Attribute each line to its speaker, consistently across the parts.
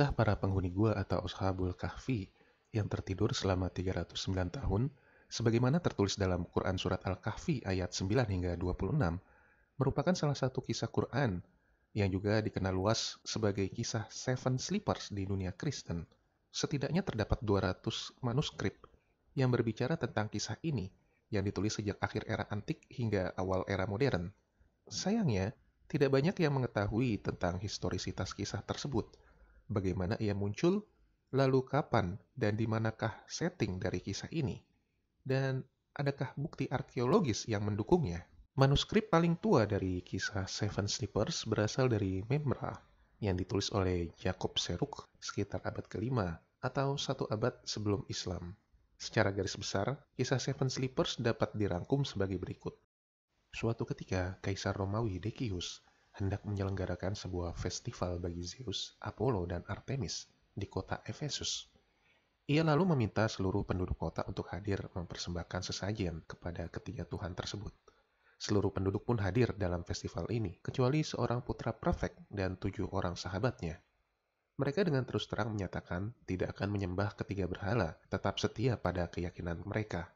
Speaker 1: Kisah para penghuni gua atau Ashabul Kahfi yang tertidur selama 309 tahun sebagaimana tertulis dalam Quran Surat Al-Kahfi ayat 9 hingga 26 merupakan salah satu kisah Quran yang juga dikenal luas sebagai kisah Seven Sleepers di dunia Kristen. Setidaknya terdapat 200 manuskrip yang berbicara tentang kisah ini yang ditulis sejak akhir era antik hingga awal era modern. Sayangnya, tidak banyak yang mengetahui tentang historisitas kisah tersebut, bagaimana ia muncul, lalu kapan dan di manakah setting dari kisah ini, dan adakah bukti arkeologis yang mendukungnya. Manuskrip paling tua dari kisah Seven Sleepers berasal dari Memra yang ditulis oleh Jacob Seruk sekitar abad kelima atau satu abad sebelum Islam. Secara garis besar, kisah Seven Sleepers dapat dirangkum sebagai berikut. Suatu ketika, Kaisar Romawi Decius hendak menyelenggarakan sebuah festival bagi Zeus, Apollo, dan Artemis di kota Efesus. Ia lalu meminta seluruh penduduk kota untuk hadir mempersembahkan sesajen kepada ketiga tuhan tersebut. Seluruh penduduk pun hadir dalam festival ini, kecuali seorang putra prefek dan tujuh orang sahabatnya. Mereka dengan terus terang menyatakan tidak akan menyembah ketiga berhala, tetap setia pada keyakinan mereka.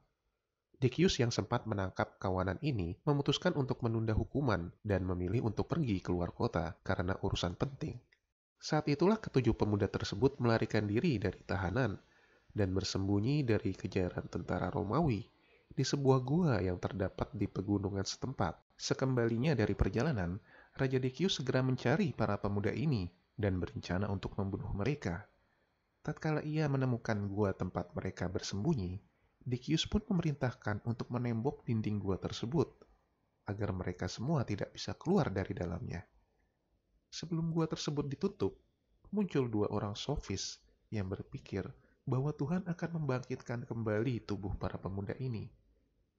Speaker 1: Dekius yang sempat menangkap kawanan ini memutuskan untuk menunda hukuman dan memilih untuk pergi keluar kota karena urusan penting. Saat itulah ketujuh pemuda tersebut melarikan diri dari tahanan dan bersembunyi dari kejaran tentara Romawi di sebuah gua yang terdapat di pegunungan setempat. Sekembalinya dari perjalanan, Raja Dekius segera mencari para pemuda ini dan berencana untuk membunuh mereka. Tatkala ia menemukan gua tempat mereka bersembunyi, Dikius pun memerintahkan untuk menembok dinding gua tersebut, agar mereka semua tidak bisa keluar dari dalamnya. Sebelum gua tersebut ditutup, muncul dua orang sofis yang berpikir bahwa Tuhan akan membangkitkan kembali tubuh para pemuda ini.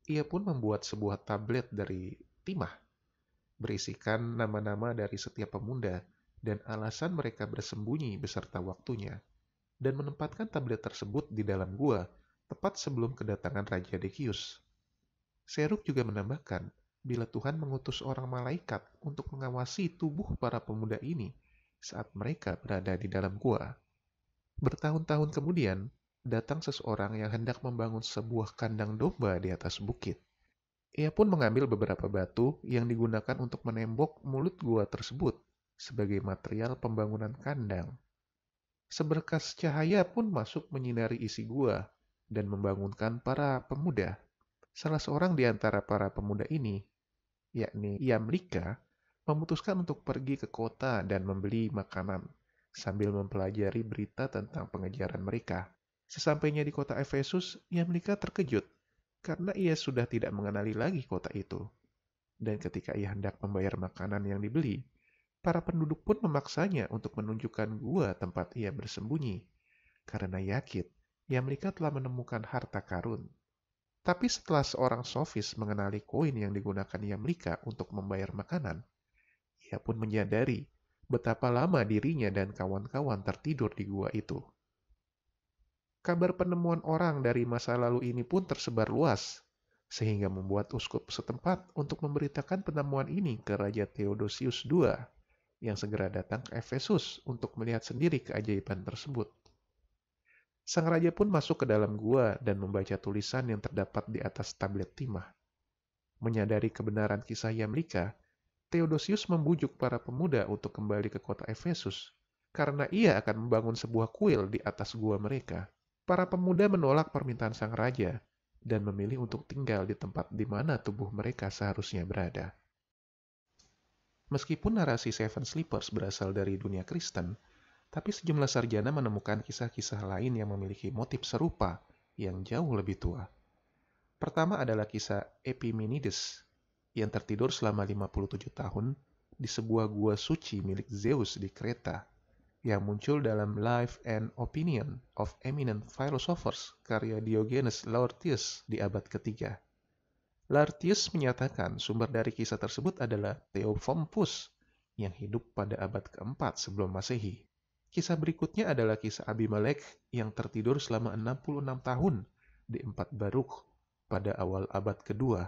Speaker 1: Ia pun membuat sebuah tablet dari timah, berisikan nama-nama dari setiap pemuda dan alasan mereka bersembunyi beserta waktunya, dan menempatkan tablet tersebut di dalam gua tepat sebelum kedatangan Raja Dekius. Seruk juga menambahkan, bila Tuhan mengutus orang malaikat untuk mengawasi tubuh para pemuda ini saat mereka berada di dalam gua. Bertahun-tahun kemudian, datang seseorang yang hendak membangun sebuah kandang domba di atas bukit. Ia pun mengambil beberapa batu yang digunakan untuk menembok mulut gua tersebut sebagai material pembangunan kandang. Seberkas cahaya pun masuk menyinari isi gua dan membangunkan para pemuda. Salah seorang di antara para pemuda ini, yakni Yamlika, memutuskan untuk pergi ke kota dan membeli makanan sambil mempelajari berita tentang pengejaran mereka. Sesampainya di kota Efesus, Yamlika terkejut karena ia sudah tidak mengenali lagi kota itu. Dan ketika ia hendak membayar makanan yang dibeli, para penduduk pun memaksanya untuk menunjukkan gua tempat ia bersembunyi, karena yakin mereka telah menemukan harta karun. Tapi setelah seorang sofis mengenali koin yang digunakan Yamlika untuk membayar makanan, ia pun menyadari betapa lama dirinya dan kawan-kawan tertidur di gua itu. Kabar penemuan orang dari masa lalu ini pun tersebar luas, sehingga membuat uskup setempat untuk memberitakan penemuan ini ke Raja Theodosius II yang segera datang ke Efesus untuk melihat sendiri keajaiban tersebut. Sang raja pun masuk ke dalam gua dan membaca tulisan yang terdapat di atas tablet timah. Menyadari kebenaran kisah Yamlika, Theodosius membujuk para pemuda untuk kembali ke kota Efesus karena ia akan membangun sebuah kuil di atas gua mereka. Para pemuda menolak permintaan sang raja dan memilih untuk tinggal di tempat di mana tubuh mereka seharusnya berada. Meskipun narasi Seven Sleepers berasal dari dunia Kristen, tapi sejumlah sarjana menemukan kisah-kisah lain yang memiliki motif serupa yang jauh lebih tua. Pertama adalah kisah Epimenides yang tertidur selama 57 tahun di sebuah gua suci milik Zeus di Kreta yang muncul dalam Life and Opinion of Eminent Philosophers karya Diogenes Laertius di abad ketiga. Laertius menyatakan sumber dari kisah tersebut adalah Theophompus yang hidup pada abad keempat sebelum masehi. Kisah berikutnya adalah kisah Abimelek yang tertidur selama 66 tahun di empat baruk pada awal abad kedua.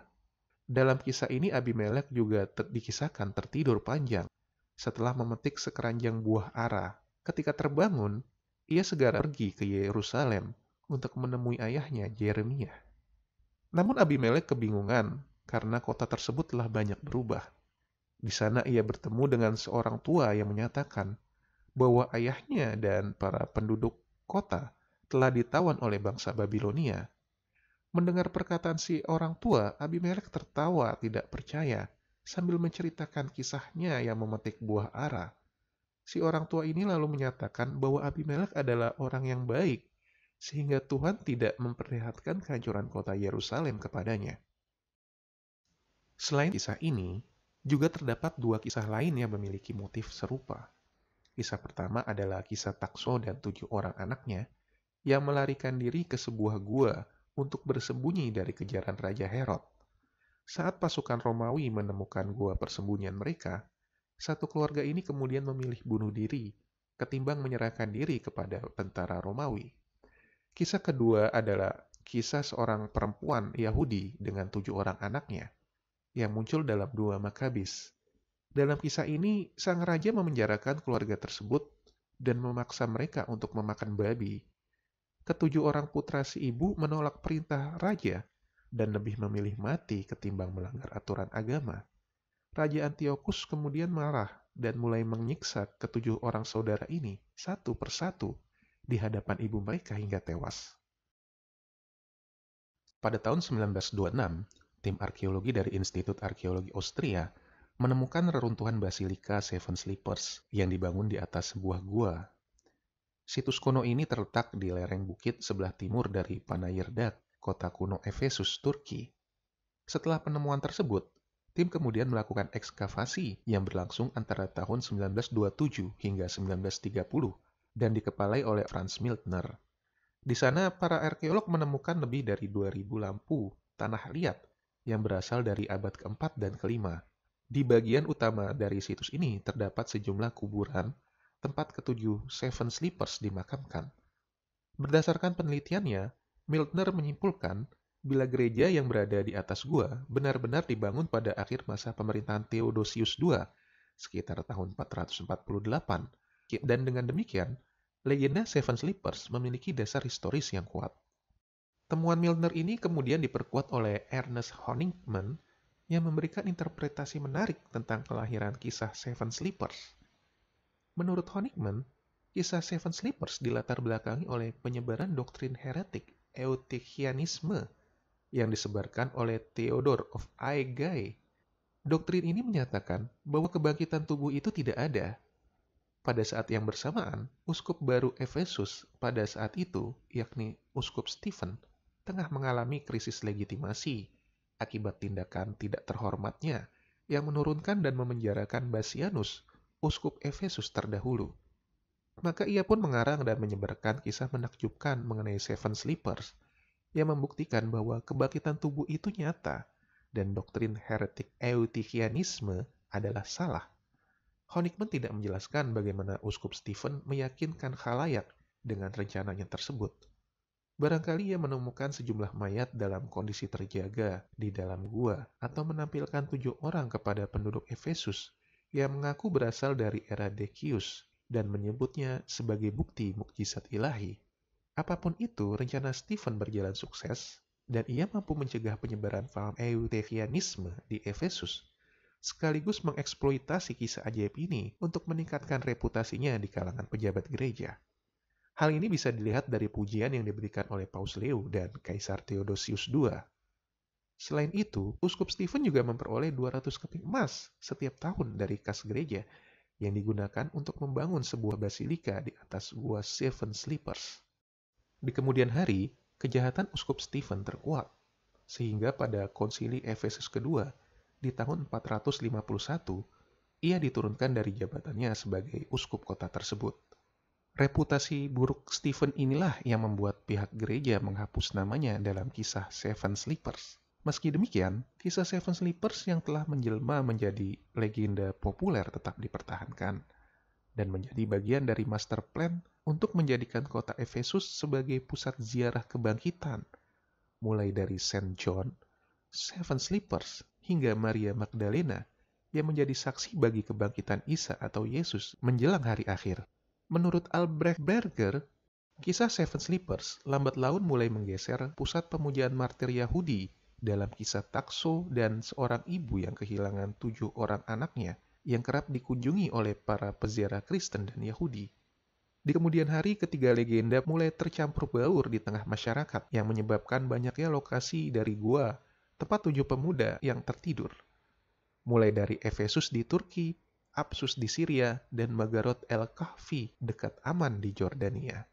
Speaker 1: Dalam kisah ini Abimelek juga ter dikisahkan tertidur panjang setelah memetik sekeranjang buah ara. Ketika terbangun, ia segera pergi ke Yerusalem untuk menemui ayahnya Jeremia. Namun Abimelek kebingungan karena kota tersebut telah banyak berubah. Di sana ia bertemu dengan seorang tua yang menyatakan bahwa ayahnya dan para penduduk kota telah ditawan oleh bangsa Babilonia. Mendengar perkataan si orang tua, Abimelek tertawa tidak percaya sambil menceritakan kisahnya yang memetik buah ara. Si orang tua ini lalu menyatakan bahwa Abimelek adalah orang yang baik, sehingga Tuhan tidak memperlihatkan kehancuran kota Yerusalem kepadanya. Selain kisah ini, juga terdapat dua kisah lain yang memiliki motif serupa. Kisah pertama adalah kisah Takso dan tujuh orang anaknya yang melarikan diri ke sebuah gua untuk bersembunyi dari kejaran Raja Herod. Saat pasukan Romawi menemukan gua persembunyian mereka, satu keluarga ini kemudian memilih bunuh diri ketimbang menyerahkan diri kepada tentara Romawi. Kisah kedua adalah kisah seorang perempuan Yahudi dengan tujuh orang anaknya yang muncul dalam dua Makabis dalam kisah ini, sang raja memenjarakan keluarga tersebut dan memaksa mereka untuk memakan babi. Ketujuh orang putra si ibu menolak perintah raja dan lebih memilih mati ketimbang melanggar aturan agama. Raja Antiochus kemudian marah dan mulai menyiksa ketujuh orang saudara ini satu persatu di hadapan ibu mereka hingga tewas. Pada tahun 1926, tim arkeologi dari Institut Arkeologi Austria menemukan reruntuhan Basilika Seven Sleepers yang dibangun di atas sebuah gua. Situs kuno ini terletak di lereng bukit sebelah timur dari Panayirdat, kota kuno Efesus, Turki. Setelah penemuan tersebut, tim kemudian melakukan ekskavasi yang berlangsung antara tahun 1927 hingga 1930 dan dikepalai oleh Franz Miltner. Di sana, para arkeolog menemukan lebih dari 2000 lampu tanah liat yang berasal dari abad keempat dan kelima. Di bagian utama dari situs ini terdapat sejumlah kuburan tempat ketujuh Seven Sleepers dimakamkan. Berdasarkan penelitiannya, Miltner menyimpulkan bila gereja yang berada di atas gua benar-benar dibangun pada akhir masa pemerintahan Theodosius II sekitar tahun 448. Dan dengan demikian, legenda Seven Sleepers memiliki dasar historis yang kuat. Temuan Milner ini kemudian diperkuat oleh Ernest Honigman yang memberikan interpretasi menarik tentang kelahiran kisah Seven Sleepers. Menurut Honigman, kisah Seven Sleepers dilatar belakangi oleh penyebaran doktrin heretik Eutychianisme yang disebarkan oleh Theodore of Aegae. Doktrin ini menyatakan bahwa kebangkitan tubuh itu tidak ada. Pada saat yang bersamaan, uskup baru Efesus pada saat itu, yakni uskup Stephen, tengah mengalami krisis legitimasi akibat tindakan tidak terhormatnya yang menurunkan dan memenjarakan Basianus, uskup Efesus terdahulu. Maka ia pun mengarang dan menyebarkan kisah menakjubkan mengenai Seven Sleepers yang membuktikan bahwa kebangkitan tubuh itu nyata dan doktrin heretik Eutychianisme adalah salah. Honigman tidak menjelaskan bagaimana Uskup Stephen meyakinkan khalayak dengan rencananya tersebut. Barangkali ia menemukan sejumlah mayat dalam kondisi terjaga di dalam gua atau menampilkan tujuh orang kepada penduduk Efesus yang mengaku berasal dari era Decius dan menyebutnya sebagai bukti mukjizat ilahi. Apapun itu, rencana Stephen berjalan sukses dan ia mampu mencegah penyebaran paham Eutychianisme di Efesus sekaligus mengeksploitasi kisah ajaib ini untuk meningkatkan reputasinya di kalangan pejabat gereja. Hal ini bisa dilihat dari pujian yang diberikan oleh Paus Leo dan Kaisar Theodosius II. Selain itu, Uskup Stephen juga memperoleh 200 keping emas setiap tahun dari kas gereja yang digunakan untuk membangun sebuah basilika di atas gua Seven Sleepers. Di kemudian hari, kejahatan Uskup Stephen terkuat, sehingga pada konsili Efesus kedua di tahun 451, ia diturunkan dari jabatannya sebagai uskup kota tersebut. Reputasi buruk Stephen inilah yang membuat pihak gereja menghapus namanya dalam kisah Seven Sleepers. Meski demikian, kisah Seven Sleepers yang telah menjelma menjadi legenda populer tetap dipertahankan dan menjadi bagian dari master plan untuk menjadikan kota Efesus sebagai pusat ziarah kebangkitan, mulai dari Saint John, Seven Sleepers, hingga Maria Magdalena yang menjadi saksi bagi kebangkitan Isa atau Yesus menjelang hari akhir. Menurut Albrecht Berger, kisah Seven Sleepers lambat laun mulai menggeser pusat pemujaan martir Yahudi dalam kisah Takso dan seorang ibu yang kehilangan tujuh orang anaknya yang kerap dikunjungi oleh para peziarah Kristen dan Yahudi. Di kemudian hari, ketiga legenda mulai tercampur baur di tengah masyarakat yang menyebabkan banyaknya lokasi dari gua, tempat tujuh pemuda yang tertidur. Mulai dari Efesus di Turki, Absus di Syria, dan Magarot El Kahfi dekat Aman di Jordania.